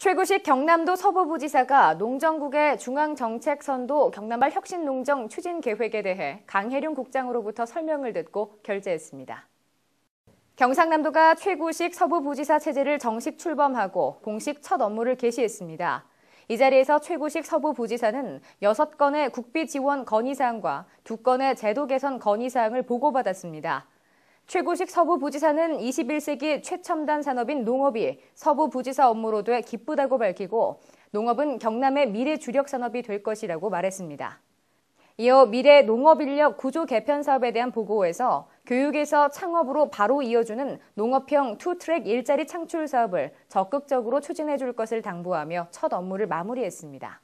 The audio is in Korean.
최구식 경남도 서부부지사가 농정국의 중앙정책선도 경남발 혁신농정 추진 계획에 대해 강혜룡 국장으로부터 설명을 듣고 결재했습니다. 경상남도가 최구식 서부부지사 체제를 정식 출범하고 공식 첫 업무를 개시했습니다. 이 자리에서 최구식 서부부지사는 6건의 국비 지원 건의사항과 2건의 제도 개선 건의사항을 보고받았습니다. 최고식 서부 부지사는 21세기 최첨단 산업인 농업이 서부 부지사 업무로 돼 기쁘다고 밝히고 농업은 경남의 미래 주력 산업이 될 것이라고 말했습니다. 이어 미래 농업 인력 구조 개편 사업에 대한 보고에서 교육에서 창업으로 바로 이어주는 농업형 투트랙 일자리 창출 사업을 적극적으로 추진해 줄 것을 당부하며 첫 업무를 마무리했습니다.